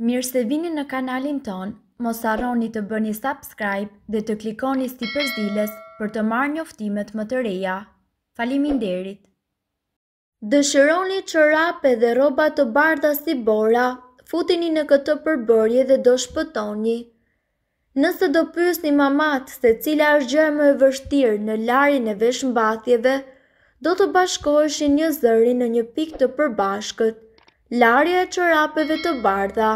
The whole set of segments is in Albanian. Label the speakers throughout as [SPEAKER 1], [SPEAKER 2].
[SPEAKER 1] Mirë se vini në kanalin ton, mos arroni të bëni subscribe dhe të klikoni si përzdiles për të marrë njoftimet më të reja. Falimin derit! Dëshëroni që rape dhe roba të bardha si bora, futini në këtë përbërje dhe do shpëtoni. Nëse do pysni mamat se cila është gjë më e vështirë në larin e veshmbathjeve, do të bashkoheshin një zëri në një pikë të përbashkët larja e qërapeve të bardha.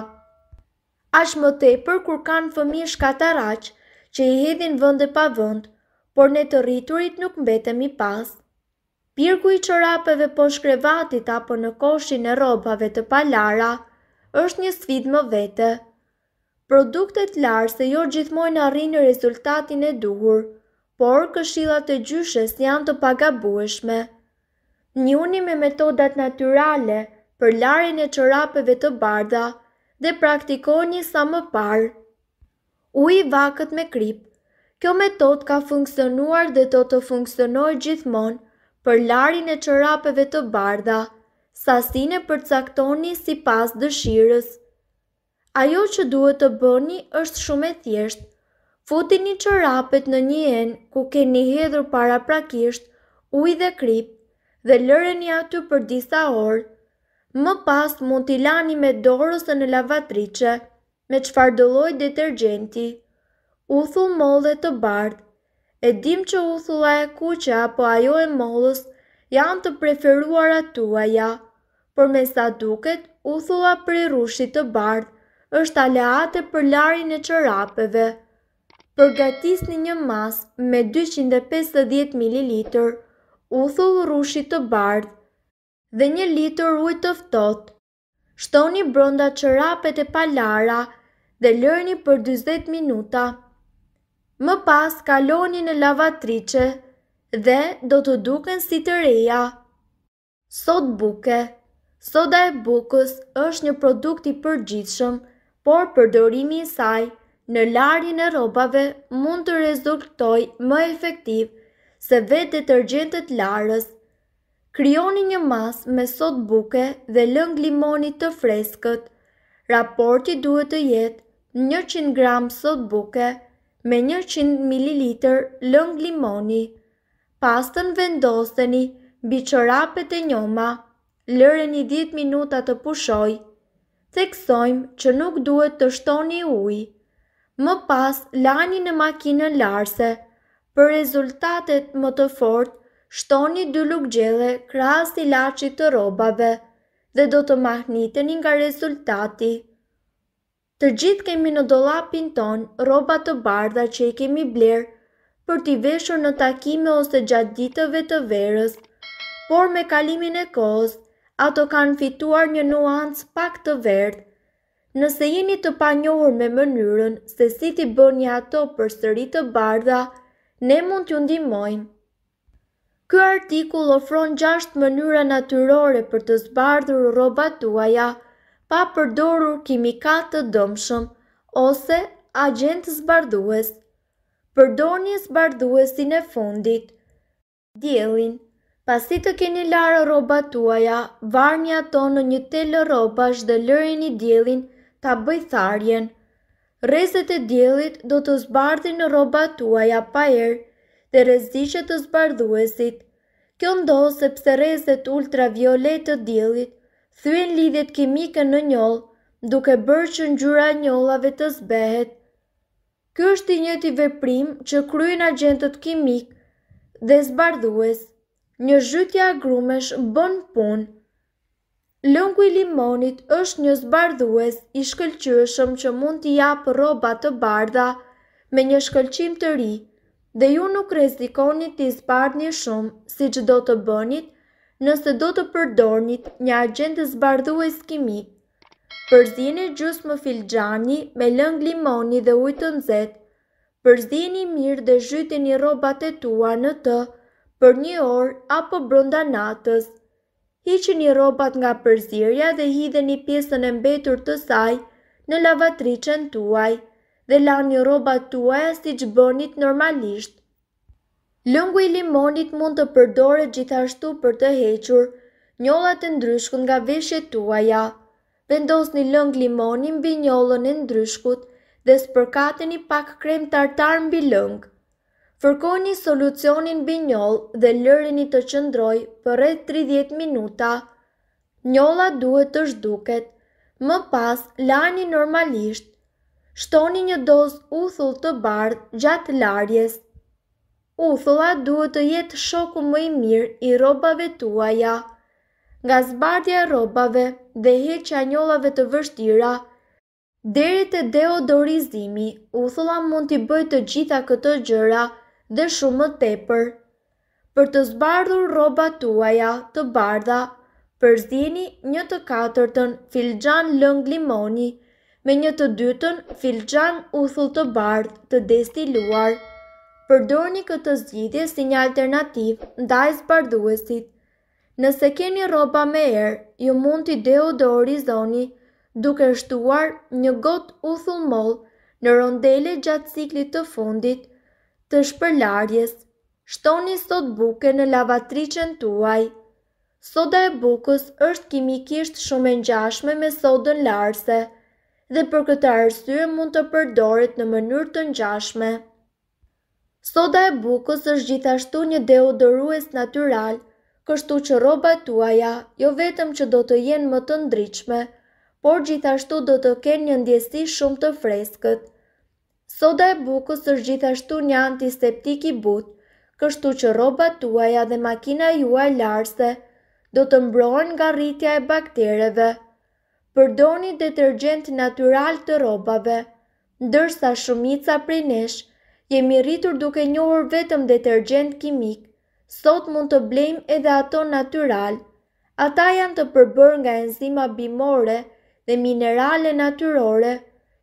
[SPEAKER 1] Ash më tepër kur kanë fëmi shkataraq që i hedhin vënd e pa vënd, por ne të rriturit nuk mbetem i pas. Pirku i qërapeve po shkrevatit apo në koshin e robave të palara, është një sfid më vete. Produktet larë se jo gjithmojnë arrinë rezultatin e duhur, por këshillat e gjyshes janë të pagabueshme. Njuni me metodat naturale, për larjen e çorapeve të bardha dhe praktikoni sa më parë. Uji vakët me krip. Kjo metodë ka funksionuar dhe do të funksionojë gjithmonë për larjen e çorapeve të bardha. Sasinë përcaktoni sipas dëshirës. Ajo që duhet të bëni është shumë e thjeshtë. Futi një qërapet në një enë ku keni hedhur para prakisht uj dhe krip dhe lëreni aty për disa orë Më pas mund t'i lani me dorës dhe në lavatrice, me qfar dëlloj detergenti. Uthu molle të bardë. E dim që uthulla e kuqe apo ajo e mollës janë të preferuar atuaja, por me sa duket, uthulla për i rushit të bardë është aleate për larin e qërapeve. Përgatis një një mas me 250 ml uthull rushit të bardhë, dhe një litur ujë të ftohtë. Shtoni brenda çorapet e palara dhe lëreni për 40 minuta. Më pas kaloni në lavatriçe dhe do të duken si të reja. Sot buke Soda e bukës është një produkt i përgjithshëm, por përdorimi i saj në larjen e rrobave mund të rezultojë më efektiv se vetë detergjentet larës kryoni një mas me sot buke dhe lëng limonit të freskët. Raporti duhet të jetë 100 gram sot buke me 100 ml lëng limoni. Pastën vendoseni biqërapet e njoma, lëreni 10 minuta të pushoj. Theksojmë që nuk duhet të shtoni ujë. Më pas lani në makinën larse. Për rezultatet më të fortë, shtoni dy luk gjele kras të të robave dhe do të mahniten nga rezultati. Të gjithë kemi në dolapin ton roba të bardha që i kemi blerë për t'i veshur në takime ose gjatë ditëve të verës, por me kalimin e kohës, ato kanë fituar një nuancë pak të verdhë. Nëse jeni të panjohur me mënyrën se si t'i bëni ato për sëri të bardha, ne mund t'ju ndihmojmë. Kë artikull ofron 6 mënyra natyrore për të zbardhur robat tuaja, pa përdorur kimikat të dëmshëm, ose agent zbardhues. Përdorni zbardhuesin e fundit. Djelin Pasi të keni larë roba tuaja, varni ato në një telë robash dhe lërini djelin ta bëj tharjen. Rezet e djelit do të zbardhin roba tuaja pa erë, dhe rezishet të zbardhuesit. Kjo ndohë sepse rezet ultraviolet të djelit thyen lidhjet kimike në njollë duke bërë që ngjyra e njollave të zbehet. Ky është i njëjti veprim që kryejn agentët kimik dhe zbardhues. Një zhytje agrumesh bën punë. Lëngu i limonit është një zbardhues i shkëlqyeshëm që mund t'i jap rroba të bardha me një shkëlqim të ri dhe ju nuk rezikonit të izbar një shumë si që do të bënit nëse do të përdornit një agendë zbardhu e skimi. Përzini gjusë më filgjani me lëng limoni dhe ujtë të nëzet. Përzini mirë dhe zhyti një robat e tua në të për një orë apo brënda natës. Hiqë një robat nga përzirja dhe hidhe një pjesën e mbetur të saj në lavatriqen tuaj dhe la një roba tuaja si që bënit normalisht. Lëngu i limonit mund të përdore gjithashtu për të hequr, njollat e ndryshkën nga veshje tuaja. Vendos një lëng limoni mbi njollën e ndryshkut dhe spërkate një pak krem tartar mbi lëng. Fërkoni solucionin mbi njollë dhe lërini të qëndroj për rrët 30 minuta. Njollat duhet të zhduket. Më pas, lani normalisht, shtoni një dozë uthull të bardh gjatë larjes. Uthulla duhet të jetë shoku më i mirë i robave tuaja. Nga zbardja robave dhe heqja njollave të vështira, deri te deodorizimi, uthulla mund t'i bëjë të gjitha këto gjëra dhe shumë më tepër. Për të zbardhur rrobat tuaja të bardha, përzieni një të katërtën filxhan lëng limoni, Me një të dytën, filxan u thull të bardhë të destiluar. Përdorni këtë zgjidhje si një alternativë ndaj zbardhuesit. Nëse keni rroba me erë, ju mund t'i deodorizoni duke shtuar një gotë uthull moll në rondele gjatë ciklit të fundit të shpërlarjes. Shtoni sot buke në lavatricën tuaj. Soda e bukës është kimikisht shumë e ngjashme me sodën larse dhe për këta arsye mund të përdorit në mënyrë të ngjashme. Soda e bukës është gjithashtu një deodorues natyral, kështu që rrobat tuaja jo vetëm që do të jenë më të ndritshme, por gjithashtu do të kenë një ndjesi shumë të freskët. Soda e bukës është gjithashtu një antiseptik i butë, kështu që rrobat tuaja dhe makina juaj larëse do të mbrojnë nga rritja e baktereve përdoni detergjent natural të robave, ndërsa shumica prej nesh jemi rritur duke njohur vetëm detergjent kimik, sot mund të blejmë edhe ato natural, ata janë të përbër nga enzima bimore dhe minerale natyrore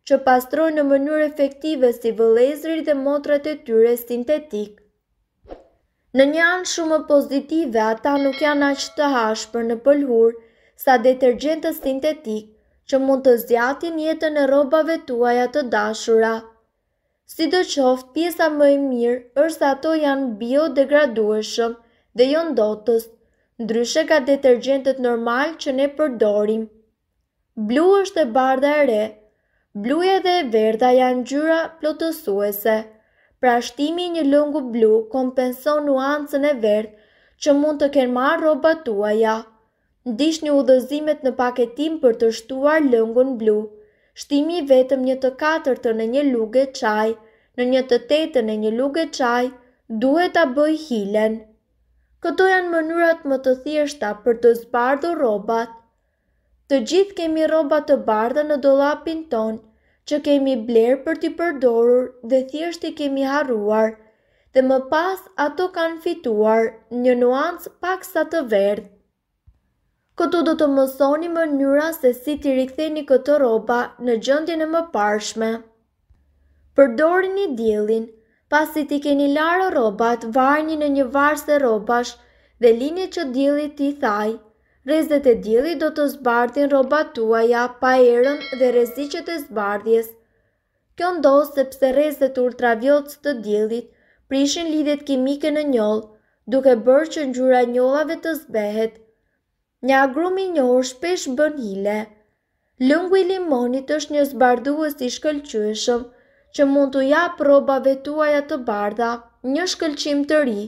[SPEAKER 1] që pastrojnë në mënyrë efektive si vëlezri dhe motrat e tyre sintetik. Në një anë shumë pozitive, ata nuk janë aqë të hashë për në pëlhurë sa detergjente sintetik që mund të zjatin jetën e robave tuaja të dashura. Si do qoftë, pjesa më e mirë është ato janë biodegradueshëm dhe jo ndotës, ndryshe ka detergjentet normal që ne përdorim. Blu është e barda e re, bluja dhe e verda janë gjyra plotësuese, pra shtimi një lungu blu kompenson nuancën e verdë që mund të kenë roba tuaja. Ndish një udhëzimet në paketim për të shtuar lëngun blu. Shtimi vetëm një të katërtë në një luge qaj, në një të tete në një luge qaj, duhet ta bëj hilen. Këto janë mënyrat më të thjeshta për të zbardhu robat. Të gjithë kemi robat të bardha në dolapin tonë, që kemi blerë për t'i përdorur dhe thjeshti kemi haruar, dhe më pas ato kanë fituar një nuancë pak sa të verdhë. Këtu do të mësoni mënyra se si t'i riktheni këtë roba në gjëndjen e më parshme. Përdori një dilin, pasi t'i keni larë robat, varni në një varsë e robash dhe linje që dilit t'i thaj, rezet e dilit do të zbardhin robat tuaja pa erën dhe rezicet e zbardhjes. Kjo ndohë sepse rezet ultravjotës të dilit prishin lidhet kimike në njollë, duke bërë që njura njollave të zbehet, Një agrum i njohur shpesh bën hile. Lëngu i limonit është një zbardhues i shkëlqyeshëm që mund të jap proba tuaja të bardha një shkëlqim të ri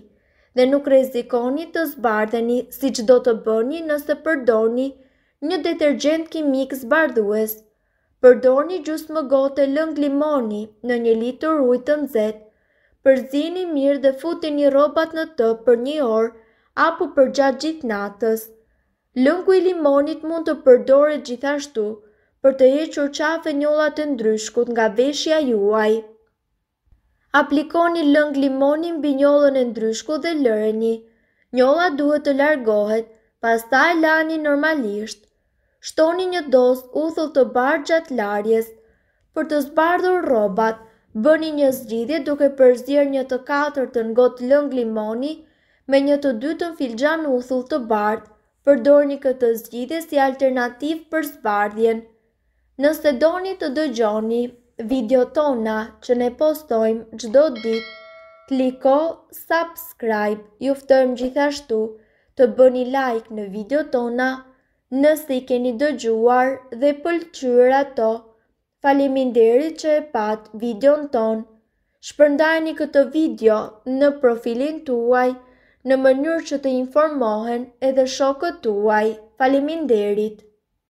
[SPEAKER 1] dhe nuk rrezikoni të zbardheni siç do të bëni nëse përdorni një detergjent kimik zbardhues. Përdorni gjysmë gotë lëng limoni në një litër ujë të nxehtë. Përzini mirë dhe futini rrobat në të për një orë apo për gjatë gjithë natës. Lëngu i limonit mund të përdore gjithashtu për të hequr qafe njollat e ndryshkut nga veshja juaj. Aplikoni lëng limonin mbi njollën e ndryshkut dhe lëreni. Njolla duhet të largohet, pastaj lani normalisht. Shtoni një dos uthull të barë gjatë larjes. Për të zbardhur rrobat, bëni një zgjidhje duke përzier një të katër të ngot lëng limoni me një të dytën filxhan uthull të barë përdorni këtë zgjidhje si alternativë për zbardhjen. Nëse doni të dëgjoni video tona që ne postojmë gjdo dit, kliko subscribe, juftojmë gjithashtu të bëni like në video tona nëse i keni dëgjuar dhe pëlqyer ato. Falimin deri që e pat video në tonë, shpërndajni këtë video në profilin tuaj, në mënyrë që të informohen edhe shokët tuaj faleminderit